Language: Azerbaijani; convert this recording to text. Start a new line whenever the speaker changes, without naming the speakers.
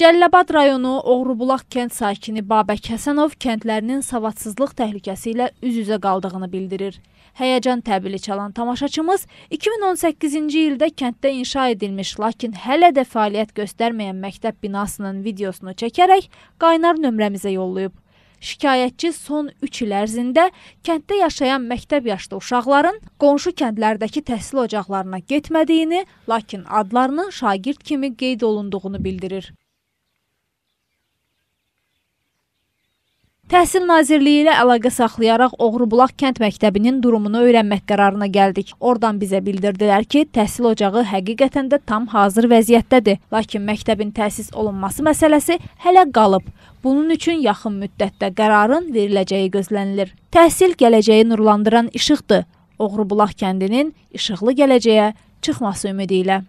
Cəlilabad rayonu Oğrubulaq kənd sakini Babək Həsənov kəndlərinin savadsızlıq təhlükəsi ilə üz-üzə qaldığını bildirir. Həyəcan təbili çalan tamaşaçımız 2018-ci ildə kənddə inşa edilmiş, lakin hələ də fəaliyyət göstərməyən məktəb binasının videosunu çəkərək qaynar nömrəmizə yollayıb. Şikayətçi son 3 il ərzində kənddə yaşayan məktəb yaşlı uşaqların qonşu kəndlərdəki təhsil ocaqlarına getmədiyini, lakin adlarının şagird kimi qeyd olunduğunu bildirir. Təhsil Nazirliyi ilə əlaqə saxlayaraq Oğrubulaq kənd məktəbinin durumunu öyrənmək qərarına gəldik. Oradan bizə bildirdilər ki, təhsil ocağı həqiqətən də tam hazır vəziyyətdədir, lakin məktəbin təsis olunması məsələsi hələ qalıb. Bunun üçün yaxın müddətdə qərarın veriləcəyi gözlənilir. Təhsil gələcəyi nurlandıran işıqdır. Oğrubulaq kəndinin işıqlı gələcəyə çıxması ümidi ilə